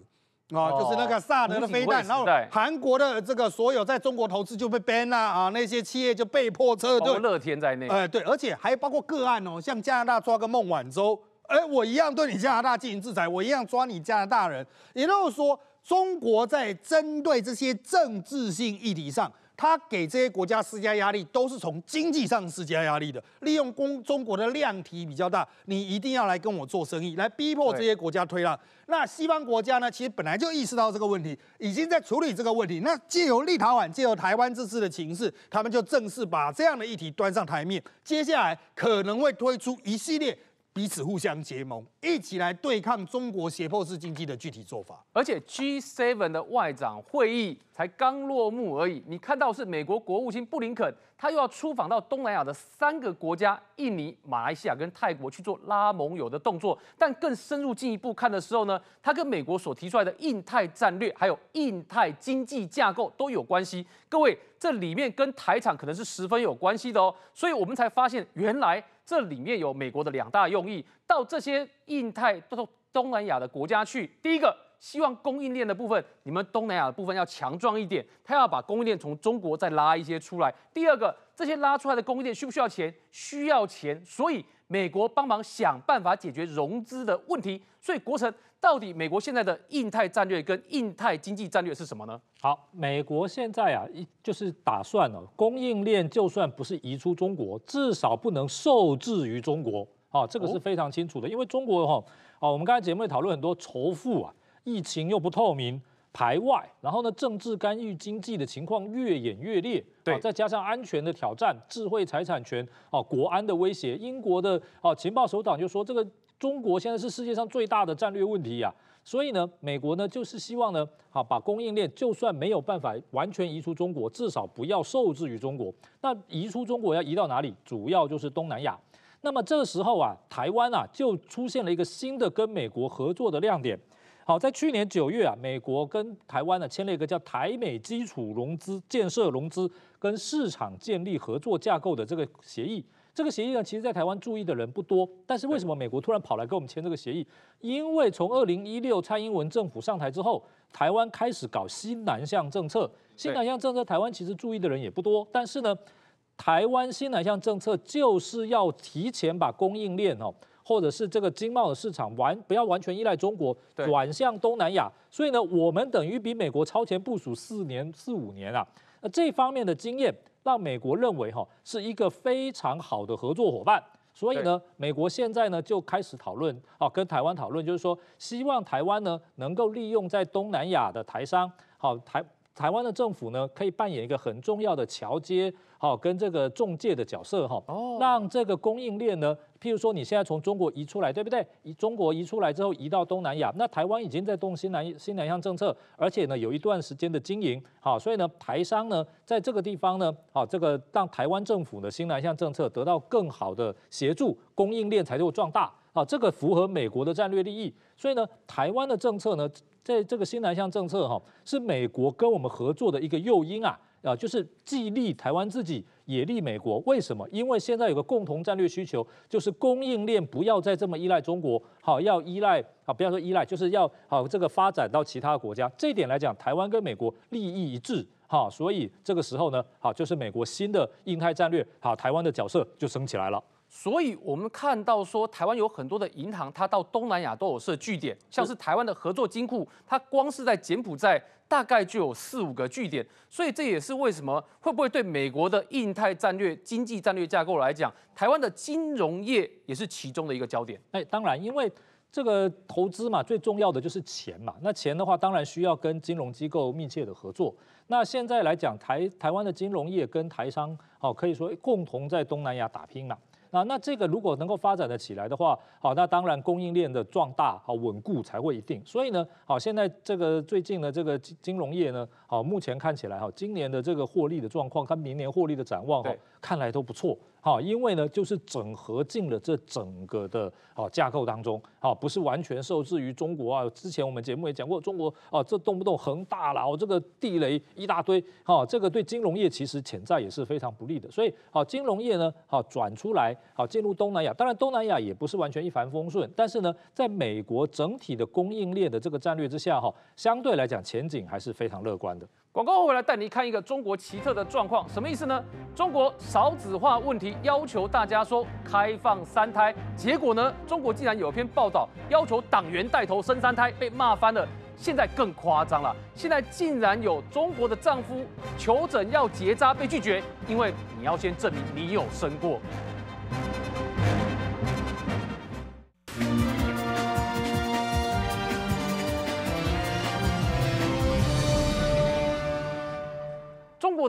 啊，就是那个萨德的飞弹，然后韩国的这个所有在中国投资就被 ban 啦，啊，那些企业就被迫撤退。乐天在内，哎，对，而且还包括个案哦，像加拿大抓个孟晚舟，哎，我一样对你加拿大进行制裁，我一样抓你加拿大人。也就是说，中国在针对这些政治性议题上。他给这些国家施加压力，都是从经济上施加压力的，利用中中国的量体比较大，你一定要来跟我做生意，来逼迫这些国家推让。那西方国家呢，其实本来就意识到这个问题，已经在处理这个问题。那借由立陶宛，借由台湾这次的情势，他们就正式把这样的议题端上台面，接下来可能会推出一系列。彼此互相结盟，一起来对抗中国胁迫式经济的具体做法。而且 G7 的外长会议才刚落幕而已，你看到是美国国务卿布林肯，他又要出访到东南亚的三个国家——印尼、马来西亚跟泰国去做拉盟友的动作。但更深入进一步看的时候呢，他跟美国所提出来的印太战略，还有印太经济架构都有关系。各位，这里面跟台场可能是十分有关系的哦。所以我们才发现，原来。这里面有美国的两大用意，到这些印太、东东南亚的国家去。第一个，希望供应链的部分，你们东南亚的部分要强壮一点，他要把供应链从中国再拉一些出来。第二个，这些拉出来的供应链需不需要钱？需要钱，所以。美国帮忙想办法解决融资的问题，所以国程到底美国现在的印太战略跟印太经济战略是什么呢？好，美国现在啊，一就是打算呢，供应链就算不是移出中国，至少不能受制于中国啊，这个是非常清楚的，因为中国哈，啊，我们刚才节目也讨论很多仇富啊，疫情又不透明。排外，然后呢，政治干预经济的情况越演越烈，啊，再加上安全的挑战、智慧财产权啊、国安的威胁，英国的啊情报首长就说，这个中国现在是世界上最大的战略问题呀。所以呢，美国呢就是希望呢，啊，把供应链就算没有办法完全移出中国，至少不要受制于中国。那移出中国要移到哪里？主要就是东南亚。那么这个时候啊，台湾啊就出现了一个新的跟美国合作的亮点。好，在去年九月啊，美国跟台湾呢签了一个叫“台美基础融资、建设融资跟市场建立合作架构”的这个协议。这个协议呢，其实，在台湾注意的人不多。但是，为什么美国突然跑来跟我们签这个协议？因为从二零一六蔡英文政府上台之后，台湾开始搞新南向政策。新南向政策，台湾其实注意的人也不多。但是呢，台湾新南向政策就是要提前把供应链哦。或者是这个经贸的市场完不要完全依赖中国，转向东南亚，所以呢，我们等于比美国超前部署四年四五年啊，那这方面的经验让美国认为哈是一个非常好的合作伙伴，所以呢，美国现在呢就开始讨论啊，跟台湾讨论，就是说希望台湾呢能够利用在东南亚的台商，好台台湾的政府呢可以扮演一个很重要的桥接，好跟这个中介的角色哈，让这个供应链呢。譬如说，你现在从中国移出来，对不对？移中国移出来之后，移到东南亚，那台湾已经在动新南新南向政策，而且呢，有一段时间的经营，好，所以呢，台商呢，在这个地方呢，好，这个让台湾政府的新南向政策得到更好的协助，供应链才能够壮大，啊，这个符合美国的战略利益，所以呢，台湾的政策呢，在这个新南向政策哈，是美国跟我们合作的一个诱因啊，啊，就是既利台湾自己。也利美国为什么？因为现在有个共同战略需求，就是供应链不要再这么依赖中国，好要依赖啊，不要说依赖，就是要好这个发展到其他国家。这一点来讲，台湾跟美国利益一致，好，所以这个时候呢，好就是美国新的印太战略，好台湾的角色就升起来了。所以我们看到说，台湾有很多的银行，它到东南亚都有设据点，像是台湾的合作金库，它光是在柬埔寨大概就有四五个据点。所以这也是为什么会不会对美国的印太战略、经济战略架构来讲，台湾的金融业也是其中的一个焦点。哎，当然，因为这个投资嘛，最重要的就是钱嘛。那钱的话，当然需要跟金融机构密切的合作。那现在来讲，台台湾的金融业跟台商，哦，可以说共同在东南亚打拼了。那那这个如果能够发展的起来的话，好，那当然供应链的壮大好稳固才会一定。所以呢，好，现在这个最近的这个金融业呢。好，目前看起来哈，今年的这个获利的状况，跟明年获利的展望哈，看来都不错。好，因为呢，就是整合进了这整个的啊架构当中，好，不是完全受制于中国啊。之前我们节目也讲过，中国啊，这动不动恒大哦，这个地雷一大堆，好，这个对金融业其实潜在也是非常不利的。所以好，金融业呢，好转出来，好进入东南亚。当然东南亚也不是完全一帆风顺，但是呢，在美国整体的供应链的这个战略之下哈，相对来讲前景还是非常乐观。广告回来带你看一个中国奇特的状况，什么意思呢？中国少子化问题要求大家说开放三胎，结果呢，中国竟然有篇报道要求党员带头生三胎被骂翻了，现在更夸张了，现在竟然有中国的丈夫求诊要结扎被拒绝，因为你要先证明你有生过。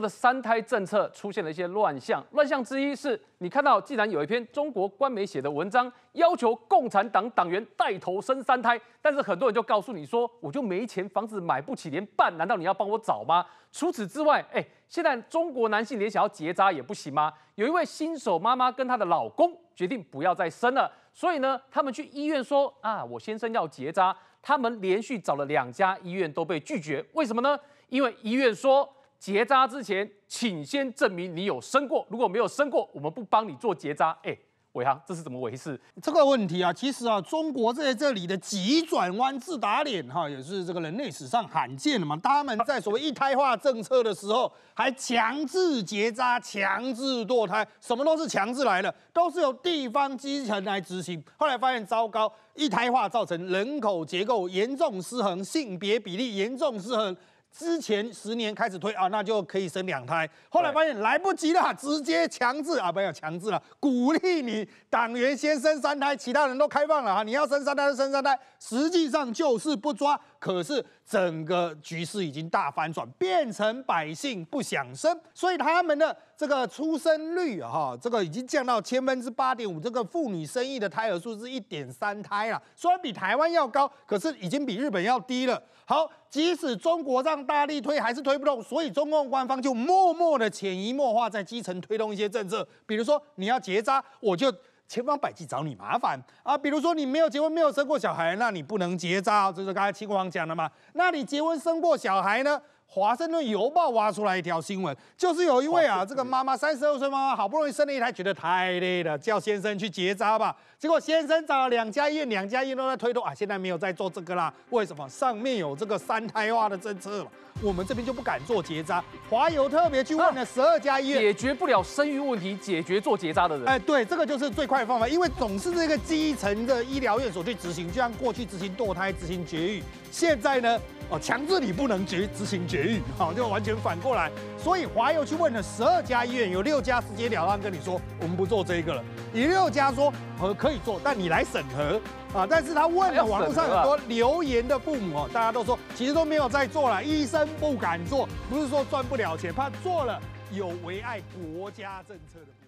的三胎政策出现了一些乱象，乱象之一是你看到，既然有一篇中国官媒写的文章要求共产党党员带头生三胎，但是很多人就告诉你说，我就没钱，房子买不起，连办，难道你要帮我找吗？除此之外，哎，现在中国男性连想要结扎也不行吗？有一位新手妈妈跟她的老公决定不要再生了，所以呢，他们去医院说啊，我先生要结扎，他们连续找了两家医院都被拒绝，为什么呢？因为医院说。结扎之前，请先证明你有生过。如果没有生过，我们不帮你做结扎。哎，伟航，这是怎么回事？这个问题啊，其实啊，中国在这里的急转弯、自打脸，哈，也是这个人类史上罕见的嘛。他们在所谓一胎化政策的时候，还强制结扎、强制堕胎，什么都是强制来的，都是由地方基层来执行。后来发现糟糕，一胎化造成人口结构严重失衡，性别比例严重失衡。之前十年开始推啊，那就可以生两胎。后来发现来不及了，直接强制啊，不要强制了，鼓励你党员先生三胎，其他人都开放了啊。你要生三胎就生三胎，实际上就是不抓。可是整个局势已经大反转，变成百姓不想生，所以他们的。这个出生率哈，这个已经降到千分之八点五，这个妇女生育的胎儿数是一点三胎了，虽然比台湾要高，可是已经比日本要低了。好，即使中国让大力推，还是推不动，所以中共官方就默默的潜移默化在基层推动一些政策，比如说你要结扎，我就千方百计找你麻烦啊，比如说你没有结婚没有生过小孩，那你不能结扎，就是刚才戚国强讲的嘛，那你结婚生过小孩呢？《华盛顿邮报》挖出来一条新闻，就是有一位啊，这个妈妈三十二岁妈妈，好不容易生了一胎，觉得太累了，叫先生去结扎吧。结果先生找了两家医院，两家医院都在推脱啊，现在没有在做这个啦。为什么？上面有这个三胎化的政策了，我们这边就不敢做结扎。华邮特别去问了十二家医院，解决不了生育问题，解决做结扎的人。哎，对，这个就是最快的方法，因为总是这个基层的医疗院所去执行，就像过去执行堕胎、执行绝育。现在呢，哦，强制你不能绝执行绝育，好，就完全反过来。所以华佑去问了十二家医院，有六家直接了当跟你说，我们不做这个了；，有六家说，呃可以做，但你来审核啊。但是他问了网络上很多留言的父母哦，大家都说其实都没有在做了，医生不敢做，不是说赚不了钱，怕做了有违碍国家政策的。